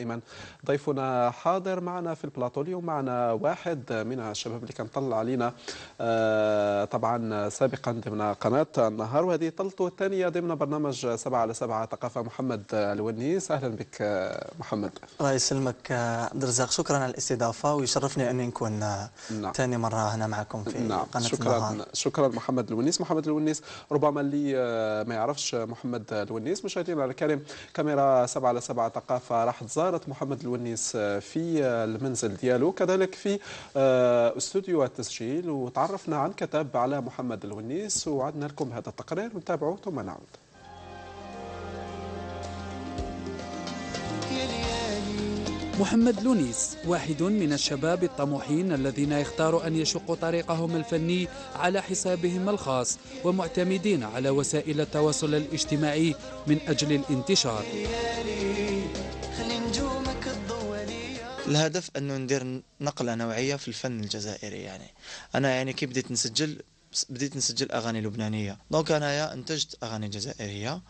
دائما ضيفنا حاضر معنا في البلاطو اليوم معنا واحد من الشباب اللي كان طلع علينا آه، طبعا سابقا ضمن قناة النهار وهذه طلته الثانية ضمن برنامج 7 على 7 ثقافة محمد الونيس أهلا بك آه، محمد الله يسلمك آه، عبد الرزاق شكرا على الاستضافة ويشرفني أني نكون نعم. ثاني مرة هنا معكم في نعم. قناة شكرا النهار شكرا محمد الونيس محمد الونيس ربما اللي ما يعرفش محمد الونيس مشاهدينا الكريم كاميرا 7 على 7 ثقافة راح تظهر زارة محمد الونيس آه، في آه، المنزل ديالو كذلك في آه، استوديو التسجيل وتعرفنا عن كتاب على محمد الونيس وعدنا لكم هذا التقرير ونتابعه ثم نعود محمد لونيس واحد من الشباب الطموحين الذين يختاروا أن يشقوا طريقهم الفني على حسابهم الخاص ومعتمدين على وسائل التواصل الاجتماعي من أجل الانتشار الهدف انه ندير نقله نوعيه في الفن الجزائري يعني انا يعني كي بديت نسجل بديت نسجل اغاني لبنانيه دونك انايا انتجت اغاني جزائريه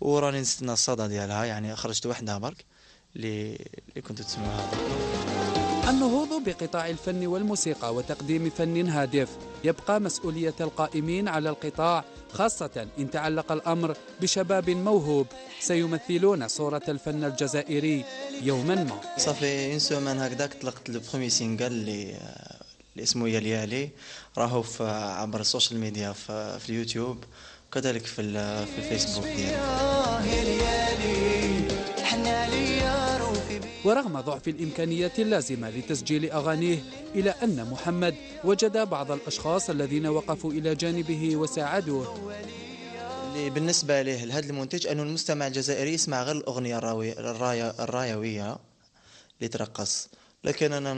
وراني نستنى الصدى ديالها يعني خرجت وحده برك اللي كنت تسمعها النهوض بقطاع الفن والموسيقى وتقديم فن هادف يبقى مسؤولية القائمين على القطاع خاصة إن تعلق الأمر بشباب موهوب سيمثلون صورة الفن الجزائري يوما ما صافي إنسو من هكذاك طلقت البخومي سينجل آه، اللي اسمه يليالي راهو عبر السوشيال ميديا في اليوتيوب وكذلك في الفيسبوك ديالي ورغم ضعف الإمكانيات اللازمة لتسجيل أغانيه إلى أن محمد وجد بعض الأشخاص الذين وقفوا إلى جانبه وساعدوه بالنسبة له لهذا المنتج أنه المستمع الجزائري يسمع غير الأغنية الرايوية لترقص لكن أنا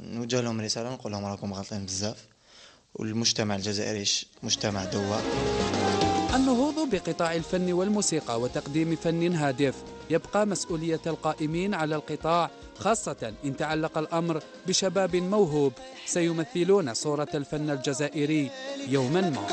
نوجه لهم رسالة نقول لهم راكم غلطين بزاف والمجتمع الجزائري مجتمع دواء النهوض بقطاع الفن والموسيقى وتقديم فن هادف يبقى مسؤولية القائمين على القطاع خاصة إن تعلق الأمر بشباب موهوب سيمثلون صورة الفن الجزائري يوما ما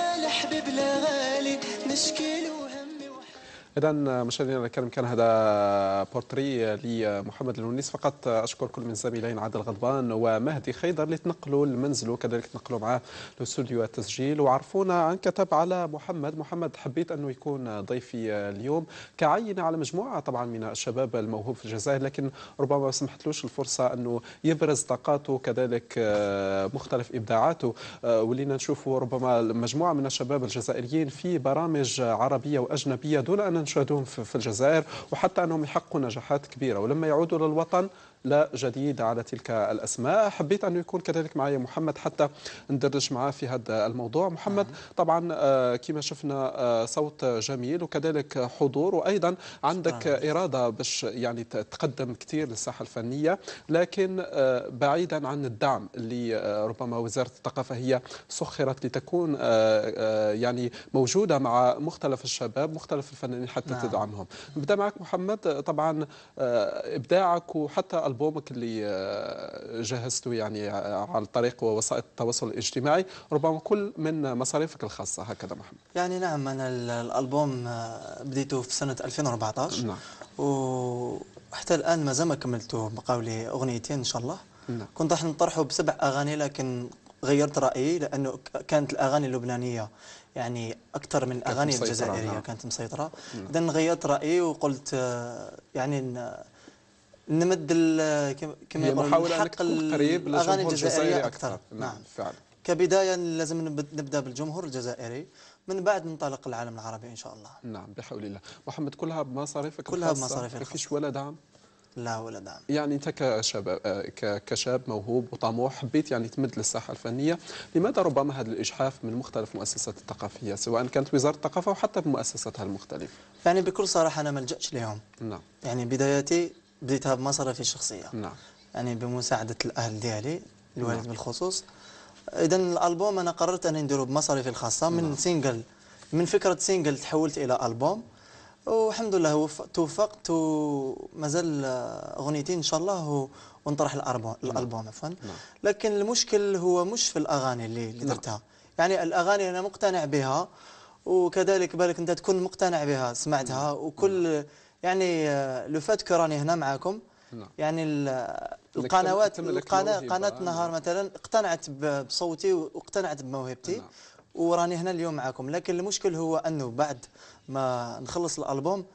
إذا مشاهدينا الكرام كان هذا بورتري لمحمد الونيس فقط أشكر كل من زميلين عادل غضبان ومهدي خيدر اللي تنقلوا لمنزله وكذلك تنقلوا معاه لاستوديو التسجيل وعرفونا عن كتب على محمد محمد حبيت أنه يكون ضيفي اليوم كعينة على مجموعة طبعا من الشباب الموهوب في الجزائر لكن ربما ما سمحتلوش الفرصة أنه يبرز طاقاته كذلك مختلف إبداعاته ولينا نشوفوا ربما مجموعة من الشباب الجزائريين في برامج عربية وأجنبية دون أن نشاهدوهم في الجزائر وحتى أنهم يحققوا نجاحات كبيرة ولما يعودوا للوطن لا جديد على تلك الأسماء حبيت أنه يكون كذلك معي محمد حتى ندردش معاه في هذا الموضوع محمد طبعا آه، كما شفنا آه، صوت جميل وكذلك حضور وأيضا عندك إرادة باش يعني تقدم كثير للساحة الفنية لكن آه، بعيدا عن الدعم اللي ربما وزارة الثقافة هي سخرت لتكون يعني موجودة مع مختلف الشباب مختلف الفنانين حتى نعم. تدعمهم نبدأ معك محمد طبعا إبداعك وحتى البومك اللي آه، جهزته يعني آه، على الطريق ووسائل التواصل الاجتماعي ربما كل من مصاريفك الخاصه هكذا محمد يعني نعم انا الالبوم آه، بديته في سنه 2014 نعم وحتى الان ما زال ما كملته بقاولي اغنيتين ان شاء الله نعم. كنت راح نطرحه بسبع اغاني لكن غيرت رايي لانه كانت الاغاني اللبنانيه يعني اكثر من الاغاني الجزائريه نعم. كانت مسيطره نعم. اذا غيرت رايي وقلت يعني نمد كما يقول حق قريب الاغاني الجزائريه اكثر, أكثر. نعم،, نعم فعلا كبدايه لازم نبدا بالجمهور الجزائري من بعد ننطلق العالم العربي ان شاء الله نعم بحول الله محمد كلها بمصاريفك كلها بمصاريفك ما فيش ولا دعم لا ولا دعم يعني انت كشاب كشاب موهوب وطموح حبيت يعني تمد للساحه الفنيه لماذا ربما هذا الاجحاف من مختلف المؤسسات الثقافيه سواء كانت وزاره الثقافه او حتى بمؤسساتها المختلفه يعني بكل صراحه انا ما لجاتش لهم نعم يعني بدايتي بديتها بمصاريفي الشخصيه نعم يعني بمساعده الاهل ديالي الوالد نعم. بالخصوص اذا الالبوم انا قررت اني نديره بمصاريفي الخاصه من نعم. سينجل من فكره سينجل تحولت الى البوم والحمد لله توفقت ومازال اغنيتي ان شاء الله ونطرح نعم. الالبوم عفوا عفوا نعم. لكن المشكل هو مش في الاغاني اللي, اللي نعم. درتها يعني الاغاني انا مقتنع بها وكذلك بالك انت تكون مقتنع بها سمعتها وكل يعني لو فات كراني هنا معاكم نعم. يعني آه, القنوات القناه قناه نهار مثلا اقتنعت بصوتي واقتنعت بموهبتي نعم. وراني هنا اليوم معاكم لكن المشكل هو انه بعد ما نخلص الالبوم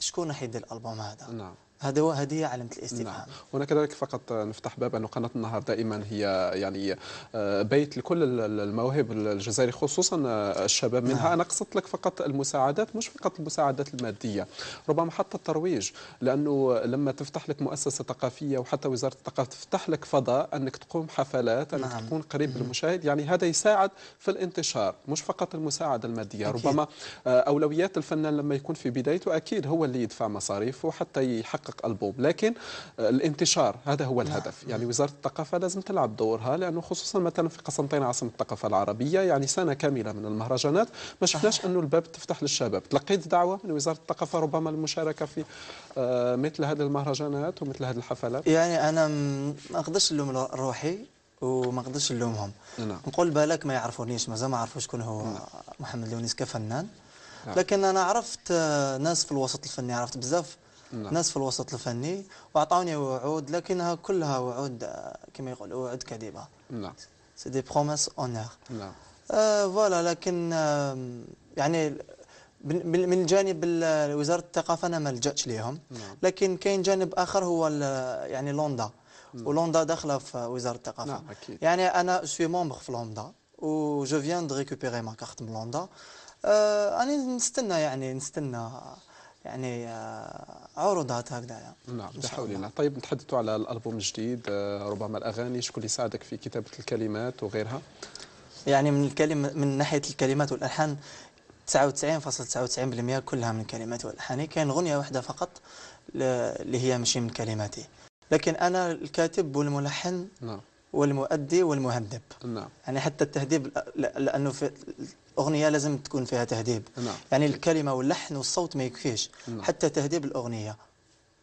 شكون راح يدير الالبوم هذا نعم هذا هو هدية علامة الاستفهام نعم. هنا كذلك فقط نفتح باب انه قناة النهار دائما هي يعني آه، بيت لكل المواهب الجزائري خصوصا آه، الشباب منها نعم. أنا قصدت لك فقط المساعدات مش فقط المساعدات المادية ربما حتى الترويج لأنه لما تفتح لك مؤسسة ثقافية وحتى وزارة الثقافة تفتح لك فضاء أنك تقوم حفلات أنك نعم. تكون قريب للمشاهد يعني هذا يساعد في الانتشار مش فقط المساعدة المادية أكيد. ربما آه، أولويات الفنان لما يكون في بدايته أكيد هو اللي يدفع مصاريفه حتى يحقق يحقق البوم لكن آه، الانتشار هذا هو نعم. الهدف يعني وزارة الثقافة لازم تلعب دورها لأنه خصوصا مثلا في قسنطينة عاصمة الثقافة العربية يعني سنة كاملة من المهرجانات ما شفناش أنه الباب تفتح للشباب تلقيت دعوة من وزارة الثقافة ربما المشاركة في آه، مثل هذه المهرجانات ومثل هذه الحفلات يعني أنا ما أقدرش نلوم روحي وما نقدرش نلومهم نعم. نقول بالك ما يعرفونيش مازال ما عرفوش شكون هو نعم. محمد لونيس كفنان نعم. لكن انا عرفت آه، ناس في الوسط الفني عرفت بزاف نعم. ناس في الوسط الفني واعطوني وعود لكنها كلها وعود آه، كما يقولوا وعود كاذبه نعم سي دي بروميس اونير نعم آه فوالا لكن يعني من جانب وزاره الثقافه انا ما لجاتش ليهم نعم. لكن كاين جانب اخر هو يعني لوندا نعم. ولوندا داخله في وزاره الثقافه نعم أكيد. يعني انا سوي مومبر في لوندا و جو فيان دو ريكوبيري ما كارت من لوندا آه انا نستنى يعني نستنى يعني آه، عروضات هكذا يعني. نعم الله طيب نتحدثوا على الالبوم الجديد آه، ربما الاغاني شكون اللي ساعدك في كتابه الكلمات وغيرها يعني من الكلمه من ناحيه الكلمات والالحان 99.99% كلها من كلماتي والحاني كاين غنيه واحده فقط اللي هي ماشي من كلماتي لكن انا الكاتب والملحن نعم والمؤدي والمهذب نعم يعني حتى التهذيب لانه في الاغنيه لازم تكون فيها تهذيب نعم يعني الكلمه واللحن والصوت ما يكفيش نعم حتى تهذيب الاغنيه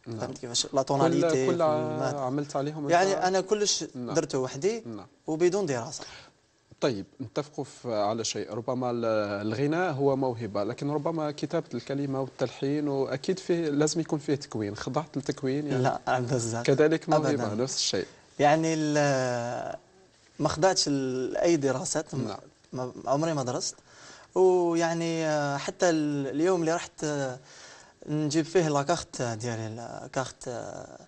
نعم فهمت كيفاش لا توناليتي كل, كل عملت عليهم يعني انا كلش نعم درته وحدي نعم وبدون دراسه طيب نتفقوا على شيء ربما الغناء هو موهبة لكن ربما كتابة الكلمة والتلحين وأكيد فيه لازم يكون فيه تكوين خضعت للتكوين يعني لا أبدا كذلك موهبة أبداً. نفس الشيء يعني ما خضعتش لاي دراسات نعم. عمري ما درست ويعني آه، حتى اليوم اللي رحت آه، نجيب فيه لاكارت ديالي لاكارت آه،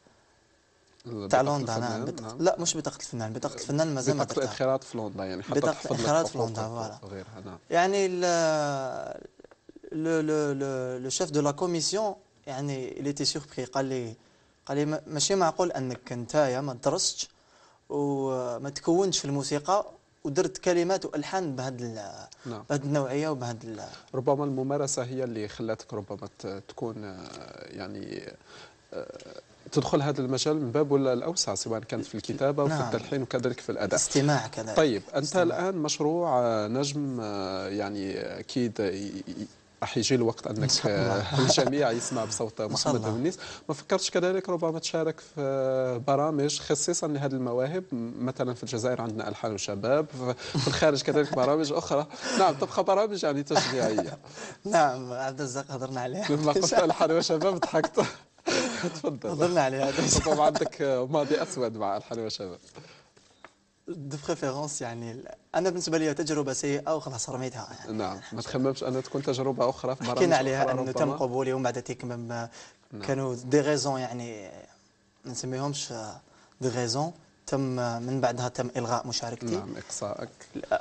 تاع لوندا نعم. بت... نعم. لا مش بطاقه الفنان بطاقه الفنان مازال ما بطاقه الانخراط في لوندا يعني حتى بطاقه الانخراط في لوندا فوالا نعم. يعني لو لو لو لو شيف دو لا كوميسيون يعني اللي تي surpris قال لي قال لي ماشي معقول انك نتايا ما درستش وما تكونش في الموسيقى ودرت كلمات والحان بهذا نعم. بهذه النوعيه وبهذا ربما الممارسه هي اللي خلاتك ربما تكون آه، يعني آه، تدخل هذا المجال من باب ولا الاوسع سواء كانت في الكتابه وفي نعم. التلحين وكذلك في الاداء استماع كذلك طيب انت استماع. الان مشروع آه، نجم يعني اكيد يجي الوقت انك الجميع يسمع بصوت محمد هونيس ما فكرتش كذلك ربما تشارك في برامج خصيصا لهذه المواهب مثلا في الجزائر عندنا الحان وشباب في الخارج كذلك برامج اخرى نعم تبقى برامج يعني تشجيعيه نعم عبد الزق هضرنا عليها لما قلت الحان وشباب ضحكت تفضل هضرنا عليها طبعا عندك ماضي اسود مع الحان وشباب دو بريفيرونس يعني انا بالنسبه لي تجربه سيئه وخلاص رميتها يعني نعم ما تخممش انها تكون تجربه اخرى في حكينا عليها انه تم قبولي ومن بعد تيكمم نعم. كانوا دي غيزون يعني ما نسميهمش دي غيزون تم من بعدها تم الغاء مشاركتي نعم اقصائك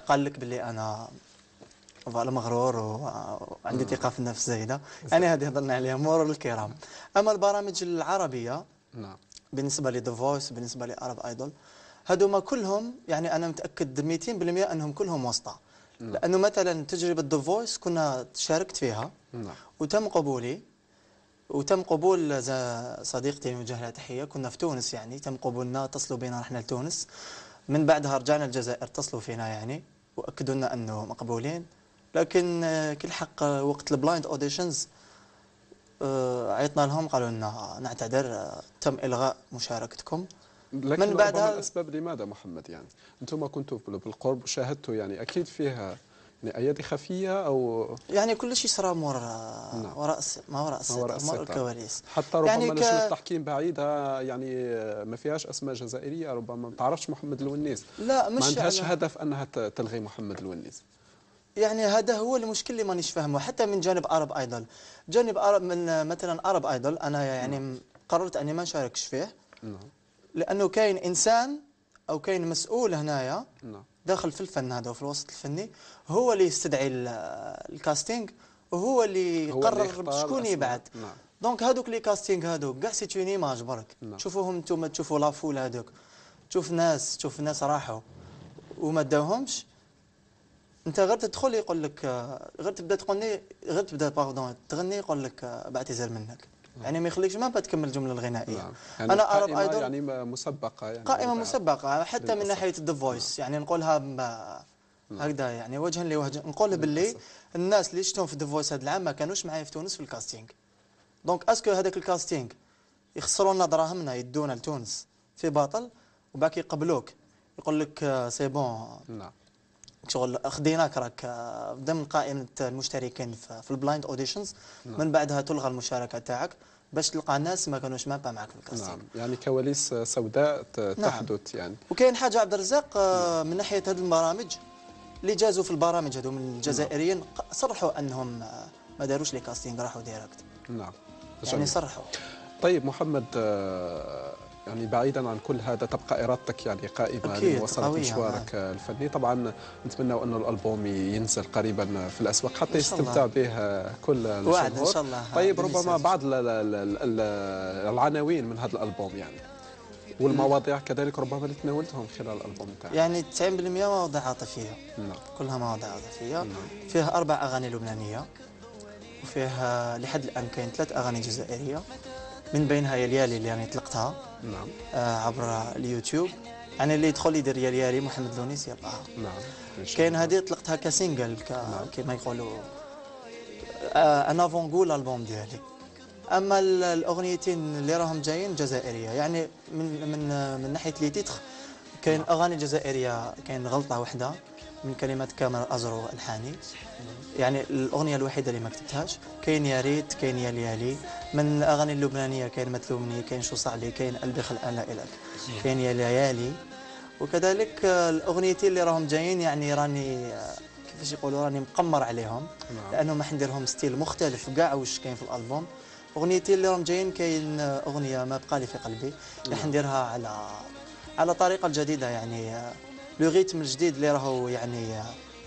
قال لك باللي انا فوالا مغرور وعندي ثقه في النفس زايده انا يعني هذه هضرنا عليها مرور الكرام اما البرامج العربيه نعم بالنسبه لي ذا فويس بالنسبه لي ارب ايدول هذوما كلهم يعني انا متاكد 200% انهم كلهم وسطى نعم. لانه مثلا تجربه ذا فويس كنا شاركت فيها نعم. وتم قبولي وتم قبول صديقتي نوجه لها تحيه كنا في تونس يعني تم قبولنا اتصلوا بنا رحنا لتونس من بعدها رجعنا الجزائر اتصلوا فينا يعني واكدوا لنا انه مقبولين لكن آه، كل حق آه، وقت البلايند اوديشنز آه، عيطنا لهم قالوا لنا نعتذر تم الغاء مشاركتكم لكن من بعدها الاسباب لماذا محمد يعني انتم كنتوا بالقرب شاهدتوا يعني اكيد فيها يعني ايادي خفيه او يعني كل شيء صرا مور نعم. وراء ما وراء الستر وراء الكواليس حتى يعني ربما يعني ك... التحكيم بعيدها يعني ما فيهاش اسماء جزائريه ربما ما تعرفش محمد الونيس لا مش ما عندهاش يعني... هدف انها تلغي محمد الونيس يعني هذا هو المشكل اللي مانيش فاهمه حتى من جانب ارب ايدل جانب ارب من مثلا ارب ايدل انا يعني م. نعم. قررت اني ما نشاركش فيه نعم لأنه كاين إنسان أو كاين مسؤول هنايا نعم. داخل في الفن هذا وفي الوسط الفني هو اللي يستدعي الكاستينغ وهو اللي يقرر شكون يبعث نعم. دونك هذوك لي كاستينغ هذوك كاع سيت اون ايماج برك نعم. تشوفوهم نتوما تشوفوا لافول هذوك تشوف ناس تشوف ناس راحوا وما داوهمش انت غير تدخل يقول لك آه، غير تبدا تغني غير تبدا باردون تغني يقول لك آه، بعتذر منك يعني ما يخليكش ما تكمل الجمله الغنائيه نعم. يعني انا ارى ايضا يعني مسبقه يعني قائمه نعم. مسبقه حتى من ناحيه ذا فويس نعم. يعني نقولها نعم. هكذا يعني وجها لوجه نقول باللي الناس اللي شفتهم في ذا فويس هذا العام ما كانوش معايا في تونس في الكاستينغ دونك اسكو هذاك الكاستينغ يخسروا لنا دراهمنا يدونا لتونس في باطل وباقي يقبلوك يقول لك سي آه، بون نعم شغل اخذيناك راك آه، ضمن قائمه المشتركين في البلايند اوديشنز نعم. من بعدها تلغى المشاركه تاعك باش تلقى ناس ما كانوش مابا معك في الكاستينغ نعم يعني كواليس سوداء نعم. تحدث نعم. يعني وكاين حاجه عبد الرزاق آه، نعم. من ناحيه هذه البرامج اللي جازوا في البرامج هذو من الجزائريين صرحوا انهم آه، ما داروش لي كاستينغ راحوا ديريكت نعم يعني صرحوا طيب محمد يعني بعيدا عن كل هذا تبقى إرادتك يعني قائمة لمواصلة مشوارك الفني طبعا نتمنى أن الألبوم ينزل قريبا في الأسواق حتى يستمتع به كل الجمهور إن شاء الله طيب ربما بعض العناوين من هذا الألبوم يعني والمواضيع كذلك ربما اللي تناولتهم خلال الالبوم تاعك يعني 90% مواضيع عاطفيه نعم كلها مواضيع عاطفيه نعم. فيها اربع اغاني لبنانيه وفيها لحد الان كاين ثلاث اغاني جزائريه من بينها يا ليالي اللي يعني طلقتها نعم آه عبر اليوتيوب يعني اللي يدخل يدير يا ليالي محمد لونيس يلقاها نعم كاين هذه طلقتها كسينجل ك... نعم. كما يقولوا آه انا فونغو الالبوم ديالي اما الاغنيتين اللي راهم جايين جزائريه يعني من من من ناحيه لي تيتخ كاين نعم. اغاني جزائريه كاين غلطه واحده من كلمة كامل أزرو ألحاني يعني الأغنية الوحيدة اللي ما كتبتهاش كاين يا ريت كاين يا ليالي من الأغاني اللبنانية كاين ما تلومني كاين شو صعلي كاين قلبي خلقان لك إلك كاين يا ليالي وكذلك الأغنيتين اللي راهم جايين يعني راني كيفاش يقولوا راني مقمر عليهم نعم. لأنه ما حنديرهم ستيل مختلف كاع واش كاين في الألبوم أغنيتين اللي راهم جايين كاين أغنية ما بقالي في قلبي اللي حنديرها نعم. على على طريقة جديدة يعني لو ريتم الجديد اللي راهو يعني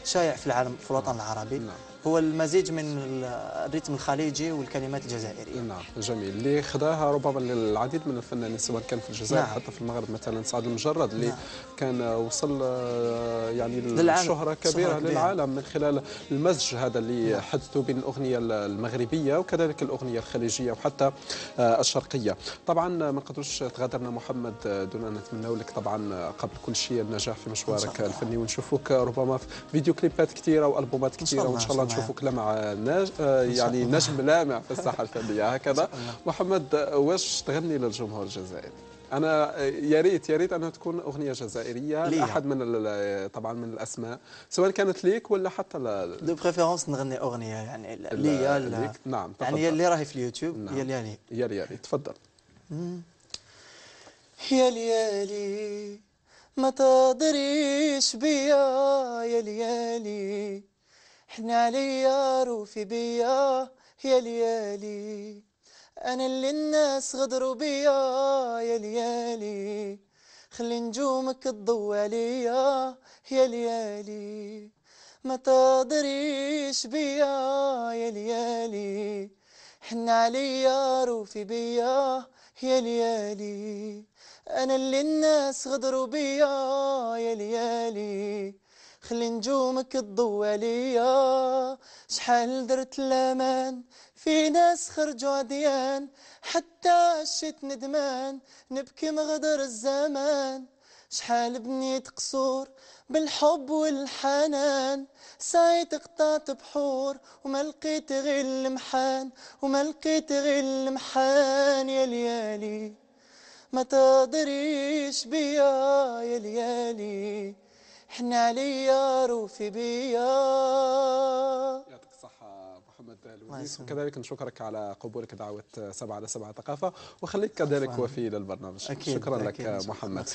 شايع في العالم في الوطن العربي نعم. هو المزيج من الريتم الخليجي والكلمات الجزائريه نعم جميل اللي خداها ربما العديد من الفنانين سواء كان في الجزائر نعم. حتى في المغرب مثلا سعد المجرد اللي نعم. كان وصل آه، يعني للشهره كبيره للعالم من خلال المزج هذا اللي نعم. حدثته بين الاغنيه المغربيه وكذلك الاغنيه الخليجيه وحتى آه، الشرقيه طبعا ما نقدروش تغادرنا محمد آه، دون ان نتمنى لك طبعا قبل كل شيء النجاح في مشوارك الفني ونشوفوك ربما في فيديو كليبات كثيره والبومات كثيره وان شاء الله نعم. تشوفوا كلام ناج... آه، يعني نجم لامع في الساحه الفنيه هكذا محمد واش تغني للجمهور الجزائري انا آه، يا ريت يا ريت انها تكون اغنيه جزائريه ليها. لاحد من آه، طبعا من الاسماء سواء كانت ليك ولا حتى ل... دو بريفيرونس نغني اغنيه يعني ليا لي نعم يعني تفضل. يعني اللي راهي في اليوتيوب نعم. هي ليالي يعني. يا ليالي تفضل يا ليالي ما تدريش بيا يا ليالي احنا ليا روفي بيا يا ليالي انا اللي الناس غدروا بيا يا ليالي خلي نجومك تضوى عليا يا ليالي ما تقدريش بيا يا ليالي حن عليا روفي بيا يا ليالي انا اللي الناس غدروا بيا يا ليالي خلي نجومك تضو عليا شحال درت الامان في ناس خرجوا عديان حتى عشت ندمان نبكي مغدر الزمان شحال بنيت قصور بالحب والحنان سعيت قطعت بحور وما لقيت غير المحان وما لقيت غير المحان يا ليالي ما تقدريش بيا يا ليالي احنا ليا روثي بيا يعطيك الصحة محمد الونيس وكذلك نشكرك على قبولك دعوة سبعة على سبعة ثقافة وخليك كذلك وفي للبرنامج شكرا أكيد لك أكيد محمد